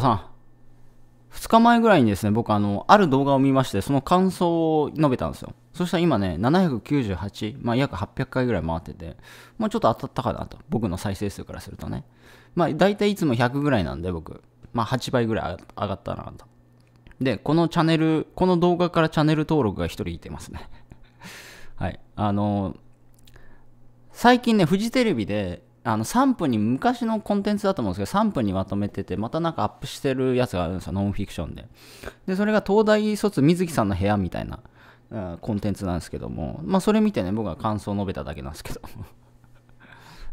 さん、2日前ぐらいにですね、僕、あの、ある動画を見まして、その感想を述べたんですよ。そしたら今ね、798、まあ約800回ぐらい回ってて、もうちょっと当たったかなと。僕の再生数からするとね。まあ大体いつも100ぐらいなんで、僕。まあ8倍ぐらい上がったなと。で、このチャンネル、この動画からチャンネル登録が1人いてますね。はい。あのー、最近ね、フジテレビで、あの3分に昔のコンテンツだと思うんですけど3分にまとめててまたなんかアップしてるやつがあるんですよノンフィクションででそれが東大卒水木さんの部屋みたいな、うん、コンテンツなんですけどもまあそれ見てね僕は感想を述べただけなんですけど だか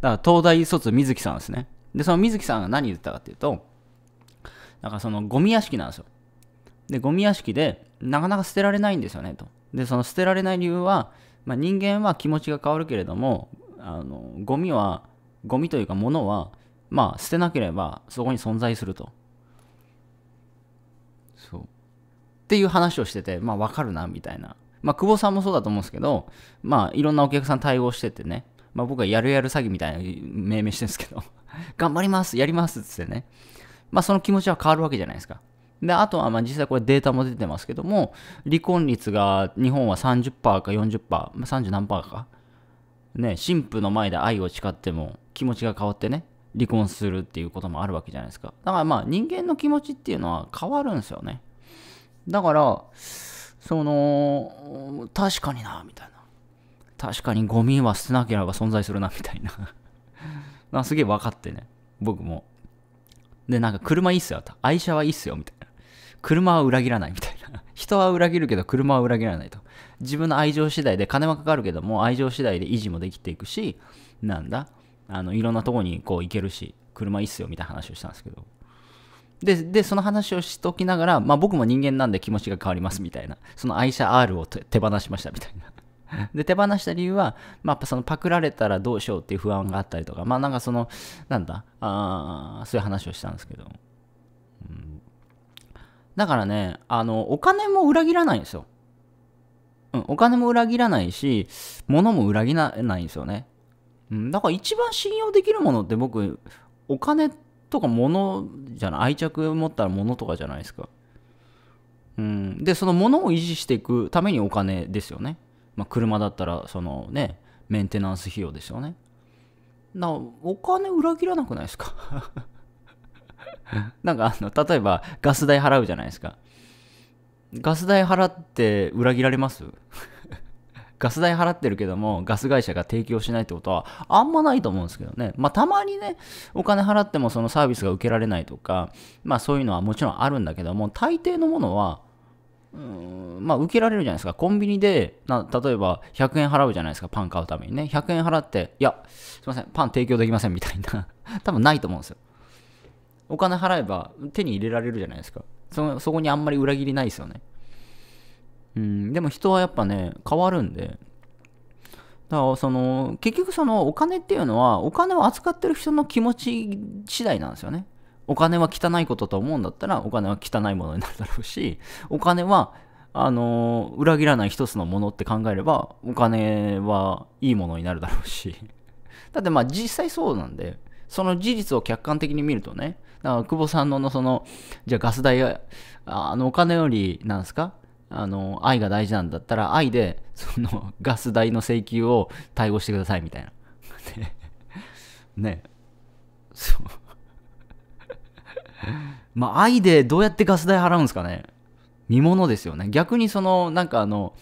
ら東大卒水木さんですねでその水木さんが何言ったかっていうとなんかそのゴミ屋敷なんですよでゴミ屋敷でなかなか捨てられないんですよねとでその捨てられない理由は、まあ、人間は気持ちが変わるけれどもあのゴミはゴミというか物は、まあ、捨てなければそこに存在すると。そう。っていう話をしてて、まあ、わかるな、みたいな。まあ、久保さんもそうだと思うんですけど、まあ、いろんなお客さん対応しててね、まあ、僕はやるやる詐欺みたいな命名してるんですけど、頑張ります、やりますっつってね。まあ、その気持ちは変わるわけじゃないですか。で、あとは、まあ、実際これデータも出てますけども、離婚率が日本は30%か40%、まあ、30何かね、神父の前で愛を誓っても気持ちが変わってね、離婚するっていうこともあるわけじゃないですか。だからまあ人間の気持ちっていうのは変わるんですよね。だから、その、確かにな、みたいな。確かにゴミは捨てなければ存在するな、みたいな。な すげえ分かってね、僕も。で、なんか車いいっすよ。愛車はいいっすよ、みたいな。車は裏切らない、みたい人は裏切るけど車は裏切らないと。自分の愛情次第で、金はかかるけども、愛情次第で維持もできていくし、なんだ、あの、いろんなとこにこう行けるし、車いいっすよみたいな話をしたんですけど。で、で、その話をしときながら、まあ僕も人間なんで気持ちが変わりますみたいな。その愛車 R を手放しましたみたいな。で手放した理由は、まあ、そのパクられたらどうしようっていう不安があったりとかまあなんかそのなんだあそういう話をしたんですけど、うん、だからね、あの、お金も裏切らないんですよ。うん、お金も裏切らないし、物も裏切らないんですよね。うん、だから一番信用できるものって僕、お金とか物じゃない、愛着持ったら物とかじゃないですか。うん、で、その物を維持していくためにお金ですよね。まあ、車だったら、そのね、メンテナンス費用ですよね。なお金裏切らなくないですか なんかあの、例えばガス代払うじゃないですか。ガス代払って裏切られます ガス代払ってるけども、ガス会社が提供しないってことは、あんまないと思うんですけどね。まあ、たまにね、お金払ってもそのサービスが受けられないとか、まあ、そういうのはもちろんあるんだけども、大抵のものは、うんまあ、受けられるじゃないですか。コンビニで、な例えば100円払うじゃないですか、パン買うためにね。100円払って、いや、すいません、パン提供できませんみたいな、多分ないと思うんですよ。お金払えば手に入れられるじゃないですか。そそこにあんまり裏切りないですよね。うん、でも人はやっぱね、変わるんで。だからその、結局そのお金っていうのは、お金を扱ってる人の気持ち次第なんですよね。お金は汚いことと思うんだったら、お金は汚いものになるだろうし、お金は、あの、裏切らない一つのものって考えれば、お金はいいものになるだろうし。だってまあ実際そうなんで、その事実を客観的に見るとね、だから久保さんのその、じゃあガス代は、あのお金より、なんですかあの、愛が大事なんだったら、愛で、その、ガス代の請求を対応してくださいみたいな。ね。そう。まあ、愛でどうやってガス代払うんですかね見物ですよね。逆にその、なんかあの、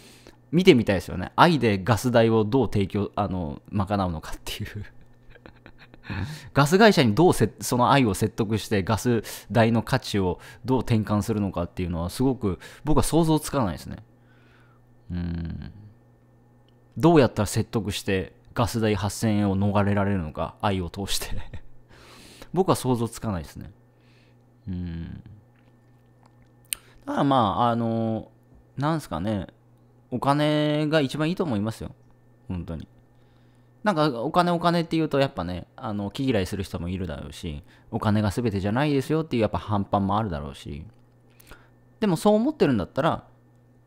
見てみたいですよね。愛でガス代をどう提供、あの、賄うのかっていう ガス会社にどうせその愛を説得してガス代の価値をどう転換するのかっていうのはすごく僕は想像つかないですね。うん。どうやったら説得してガス代8000円を逃れられるのか、愛を通して 僕は想像つかないですね。うん。だまあ、あの、なんすかね、お金が一番いいと思いますよ。本当に。なんかお金お金って言うとやっぱね、あの、気嫌いする人もいるだろうし、お金が全てじゃないですよっていうやっぱ反発もあるだろうし、でもそう思ってるんだったら、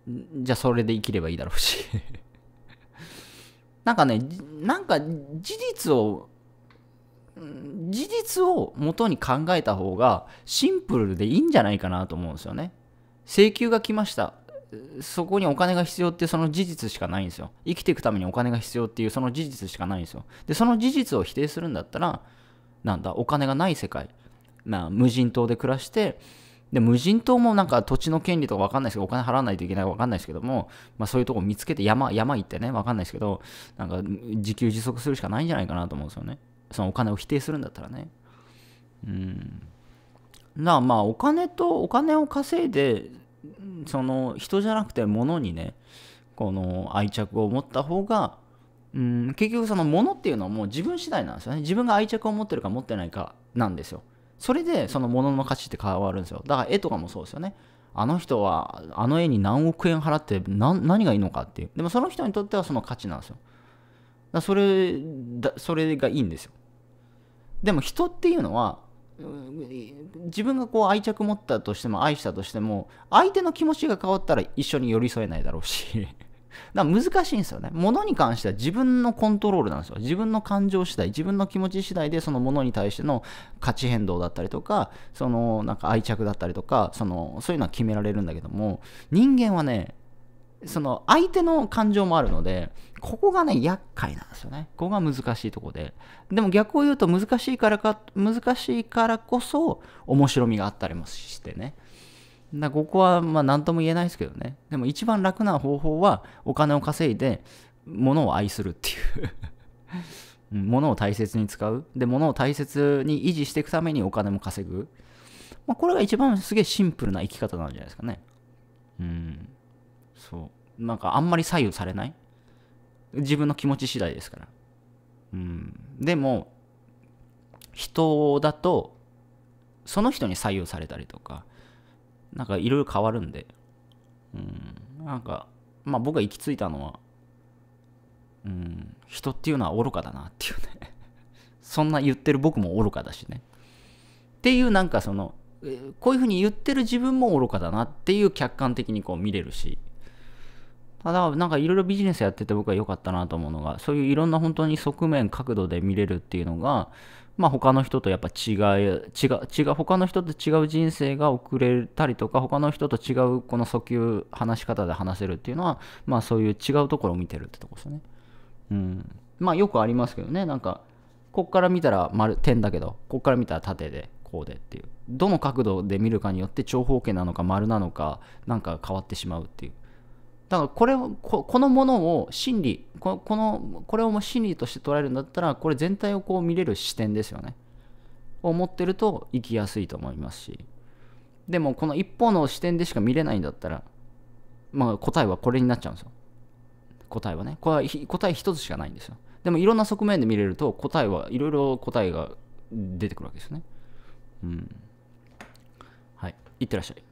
じゃあそれで生きればいいだろうし なんかね、なんか事実を、事実を元に考えた方がシンプルでいいんじゃないかなと思うんですよね。請求が来ました。そこにお金が必要ってその事実しかないんですよ。生きていくためにお金が必要っていうその事実しかないんですよ。で、その事実を否定するんだったら、なんだ、お金がない世界。まあ、無人島で暮らして、で、無人島もなんか土地の権利とかわかんないですけど、お金払わないといけないかわかんないですけども、まあそういうとこ見つけて山、山行ってね、わかんないですけど、なんか自給自足するしかないんじゃないかなと思うんですよね。そのお金を否定するんだったらね。うん。なあまあお金とお金を稼いでその人じゃなくて物にねこの愛着を持った方がうん結局その物っていうのはもう自分次第なんですよね自分が愛着を持ってるか持ってないかなんですよそれでその物の価値って変わるんですよだから絵とかもそうですよねあの人はあの絵に何億円払って何がいいのかっていうでもその人にとってはその価値なんですよだそれだそれがいいんですよでも人っていうのは自分がこう愛着持ったとしても愛したとしても相手の気持ちが変わったら一緒に寄り添えないだろうし だから難しいんですよね物に関しては自分のコントロールなんですよ自分の感情次第自分の気持ち次第でその物に対しての価値変動だったりとかそのなんか愛着だったりとかそのそういうのは決められるんだけども人間はねその相手の感情もあるので、ここがね、厄介なんですよね。ここが難しいとこで。でも逆を言うと難しいからか、難しいからこそ面白みがあったりもしてね。だここはまあ何とも言えないですけどね。でも一番楽な方法はお金を稼いで物を愛するっていう 物を大切に使う。で、物を大切に維持していくためにお金も稼ぐ。まあ、これが一番すげえシンプルな生き方なんじゃないですかね。うん。そう。なんかあんまり左右されない自分の気持ち次第ですから。うん、でも人だとその人に左右されたりとかなんかいろいろ変わるんで、うん、なんかまあ僕が行き着いたのは、うん、人っていうのは愚かだなっていうね そんな言ってる僕も愚かだしねっていうなんかそのこういうふうに言ってる自分も愚かだなっていう客観的にこう見れるしただ、なんかいろいろビジネスやってて僕は良かったなと思うのが、そういういろんな本当に側面、角度で見れるっていうのが、まあ他の人とやっぱ違う、違う、違う、他の人と違う人生が送れたりとか、他の人と違うこの訴求、話し方で話せるっていうのは、まあそういう違うところを見てるってとこですよね。うん。まあよくありますけどね、なんか、こっから見たら丸点だけど、こっから見たら縦で、こうでっていう。どの角度で見るかによって長方形なのか丸なのか、なんか変わってしまうっていう。だからこれをここのものを真理ここのこれをも真理として捉えるんだったらこれ全体をこう見れる視点ですよねを持ってると生きやすいと思いますしでもこの一方の視点でしか見れないんだったらまあ答えはこれになっちゃうんですよ答えはねこれは答え一つしかないんですよでもいろんな側面で見れると答えはいろいろ答えが出てくるわけですよねうんはいいってらっしゃい